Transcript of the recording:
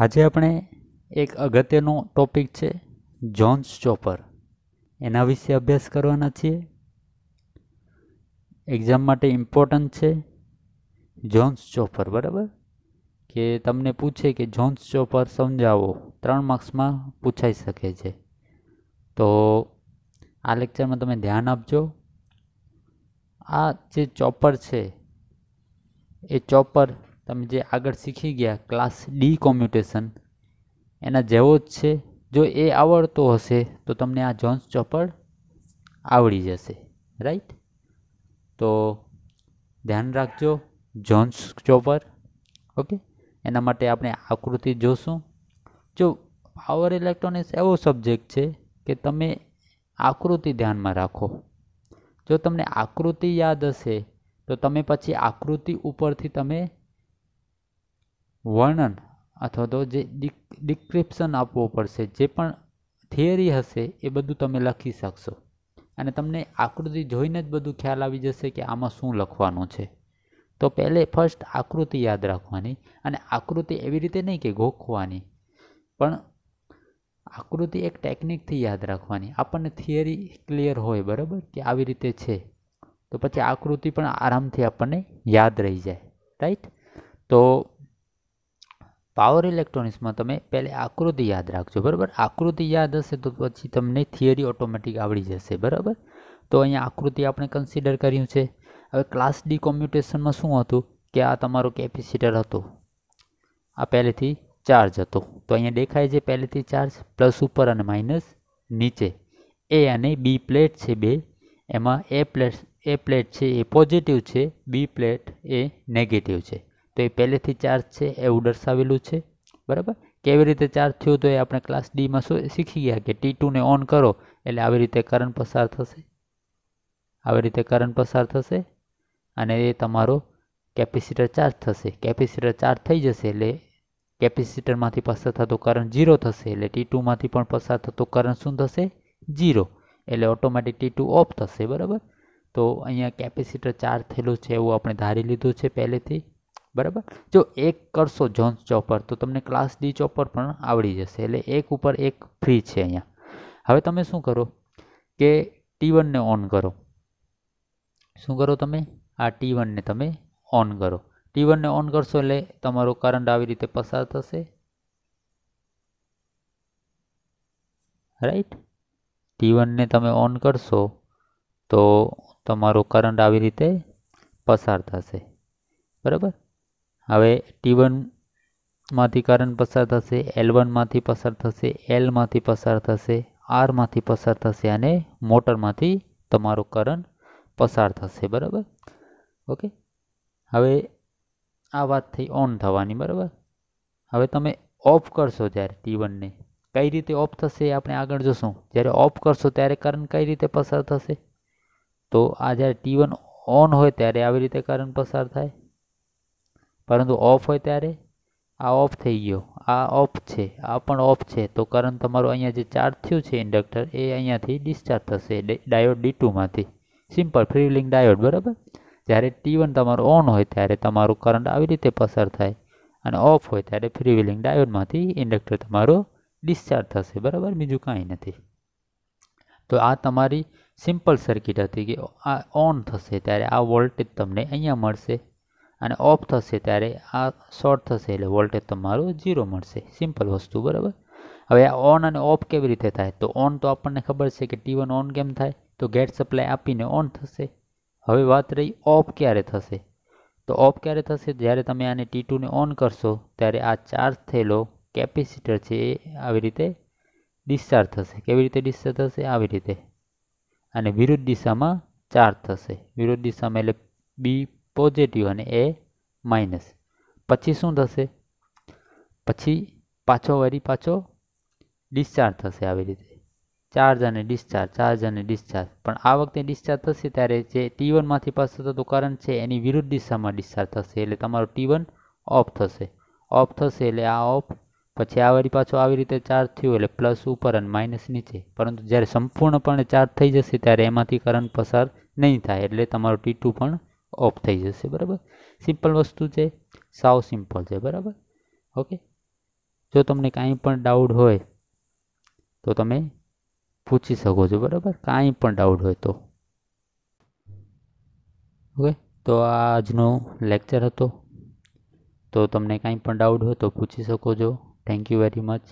આજે આપણે એક અગત્યનો ટોપિક છે જોન્સ ચોપર એના વિશે અભ્યાસ કરવાના છીએ એક્ઝામ માટે ઇમ્પોર્ટન્ટ છે જોન્સ ચોપર બરાબર કે તમને પૂછે કે જોન્સ ચોપર સમજાવો ત્રણ માર્ક્સમાં પૂછાઈ શકે છે તો આ લેક્ચરમાં તમે ધ્યાન આપજો આ જે ચોપર છે એ ચોપર તમે જે આગળ શીખી ગયા ક્લાસ ડી કોમ્યુટેશન એના જેવો જ છે જો એ આવડતો હશે તો તમને આ જોન્સ ચોપડ આવડી જશે રાઈટ તો ધ્યાન રાખજો જોન્સ ચોપર ઓકે એના માટે આપણે આકૃતિ જોશું જો પાવર ઇલેક્ટ્રોનિક્સ એવો સબ્જેક્ટ છે કે તમે આકૃતિ ધ્યાનમાં રાખો જો તમને આકૃતિ યાદ હશે તો તમે પછી આકૃતિ ઉપરથી તમે વર્ણન અથવા તો જે ડિસ્ક્રિપ્શન આપવું પડશે જે પણ થિયરી હશે એ બધું તમે લખી શકશો અને તમને આકૃતિ જોઈને જ બધું ખ્યાલ આવી જશે કે આમાં શું લખવાનું છે તો પહેલે ફર્સ્ટ આકૃતિ યાદ રાખવાની અને આકૃતિ એવી રીતે નહીં કે ગોખવાની પણ આકૃતિ એક ટેકનિકથી યાદ રાખવાની આપણને થિયરી ક્લિયર હોય બરાબર કે આવી રીતે છે તો પછી આકૃતિ પણ આરામથી આપણને યાદ રહી જાય રાઈટ તો પાવર ઇલેક્ટ્રોનિક્સમાં તમે પહેલે આકૃતિ યાદ રાખજો બરાબર આકૃતિ યાદ હશે તો પછી તમને થિયરી ઓટોમેટિક આવડી જશે બરાબર તો અહીંયા આકૃતિ આપણે કન્સિડર કર્યું છે હવે ક્લાસ ડી કોમ્પ્યુટેશનમાં શું હતું કે આ તમારો કેપેસિટર હતો આ પહેલેથી ચાર્જ હતો તો અહીંયા દેખાય છે પહેલેથી ચાર્જ પ્લસ ઉપર અને માઇનસ નીચે એ અને બી પ્લેટ છે બે એમાં એ પ્લેટ એ પ્લેટ છે એ પોઝિટિવ છે બી પ્લેટ એ નેગેટિવ છે તો એ પહેલેથી ચાર્જ છે એવું દર્શાવેલું છે બરાબર કેવી રીતે ચાર્જ થયો તો એ આપણે ક્લાસ ડીમાં શું શીખી ગયા કે ટી ટુને ઓન કરો એટલે આવી રીતે કરંટ પસાર થશે આવી રીતે કરંટ પસાર થશે અને એ તમારો કેપેસિટર ચાર્જ થશે કેપેસિટર ચાર્જ થઈ જશે એટલે કેપેસિટરમાંથી પસાર થતો કરંટ ઝીરો થશે એટલે ટી ટુમાંથી પણ પસાર થતો કરંટ શું થશે ઝીરો એટલે ઓટોમેટિક ટી ટુ ઓફ થશે બરાબર તો અહીંયા કેપેસિટર ચાર્જ થયેલું છે એવું આપણે ધારી લીધું છે પહેલેથી બરાબર જો એક કરશો જોન્સ ચોપર તો તમને ક્લાસ ડી ચોપર પણ આવડી જશે એટલે એક ઉપર એક ફ્રી છે અહીંયા હવે તમે શું કરો કે ટી વનને ઓન કરો શું કરો તમે આ ટી વનને તમે ઓન કરો ટી વનને ઓન કરશો એટલે તમારો કરંટ આવી રીતે પસાર થશે રાઈટ ટી વનને તમે ઓન કરશો તો તમારો કરંટ આવી રીતે પસાર થશે બરાબર હવે ટી વનમાંથી કરંટ પસાર થશે એલ વનમાંથી પસાર થશે એલમાંથી પસાર થશે આરમાંથી પસાર થશે અને મોટરમાંથી તમારો કરંટ પસાર થશે બરાબર ઓકે હવે આ વાત થઈ ઓન થવાની બરાબર હવે તમે ઓફ કરશો જ્યારે ટી વનને કઈ રીતે ઓફ થશે આપણે આગળ જોશું જ્યારે ઓફ કરશો ત્યારે કરંટ કઈ રીતે પસાર થશે તો આ જ્યારે ટી વન ઓન હોય ત્યારે આવી રીતે કરંટ પસાર થાય પરંતુ ઓફ હોય ત્યારે આ ઓફ થઈ ગયો આ ઓફ છે આ પણ ઓફ છે તો કરંટ તમારું અહીંયા જે ચાર્જ થયું છે ઇન્ડક્ટર એ અહીંયાથી ડિસ્ચાર્જ થશે ડાયોડ ડી ટુમાંથી સિમ્પલ ફ્રી ડાયોડ બરાબર જ્યારે ટી વન તમારું ઓન હોય ત્યારે તમારું કરંટ આવી રીતે પસાર થાય અને ઓફ હોય ત્યારે ફ્રી વ્હીલિંગ ડાયોડમાંથી ઇન્ડક્ટર તમારો ડિસ્ચાર્જ થશે બરાબર બીજું કાંઈ નથી તો આ તમારી સિમ્પલ સર્કિટ હતી કે આ ઓન થશે ત્યારે આ વોલ્ટેજ તમને અહીંયા મળશે અને ઓફ થશે ત્યારે આ શોર્ટ થશે એટલે વોલ્ટેજ તમારું ઝીરો મળશે સિમ્પલ વસ્તુ બરાબર હવે આ ઓન અને ઓફ કેવી રીતે થાય તો ઓન તો આપણને ખબર છે કે ટી વન ઓન કેમ થાય તો ગેટ સપ્લાય આપીને ઓન થશે હવે વાત રહી ઓફ ક્યારે થશે તો ઓફ ક્યારે થશે જ્યારે તમે આને ટી ટુને ઓન કરશો ત્યારે આ ચાર્જ થયેલો કેપેસિટર છે એ આવી રીતે ડિસ્ચાર્જ થશે કેવી રીતે ડિસ્ચાર્જ થશે આવી રીતે અને વિરુદ્ધ દિશામાં ચાર્જ થશે વિરુદ્ધ દિશામાં એટલે બી પોઝિટિવ અને એ માઇનસ પછી શું થશે પછી પાછો વળી પાછો ડિસ્ચાર્જ થશે આવી રીતે ચાર્જ અને ડિસ્ચાર્જ ચાર્જ અને ડિસ્ચાર્જ પણ આ વખતે ડિસ્ચાર્જ થશે ત્યારે જે ટી વનમાંથી પાસ થતો કરંટ છે એની વિરુદ્ધ દિશામાં ડિસ્ચાર્જ થશે એટલે તમારો ટી વન ઓફ થશે ઓફ થશે એટલે આ ઓફ પછી આ વળી પાછો આવી રીતે ચાર્જ થયું એટલે પ્લસ ઉપર અને માઇનસ નીચે પરંતુ જ્યારે સંપૂર્ણપણે ચાર્જ થઈ જશે ત્યારે એમાંથી કરંટ પસાર નહીં થાય એટલે તમારું ટી પણ ઓફ થઈ જશે બરાબર સિમ્પલ વસ્તુ છે સાવ સિમ્પલ છે બરાબર ઓકે જો તમને કાંઈ પણ ડાઉટ હોય તો તમે પૂછી શકો છો બરાબર કાંઈ પણ ડાઉટ હોય તો ઓકે તો આ આજનો લેક્ચર હતો તો તમને કાંઈ પણ ડાઉટ હોય તો પૂછી શકો છો થેન્ક યુ વેરી મચ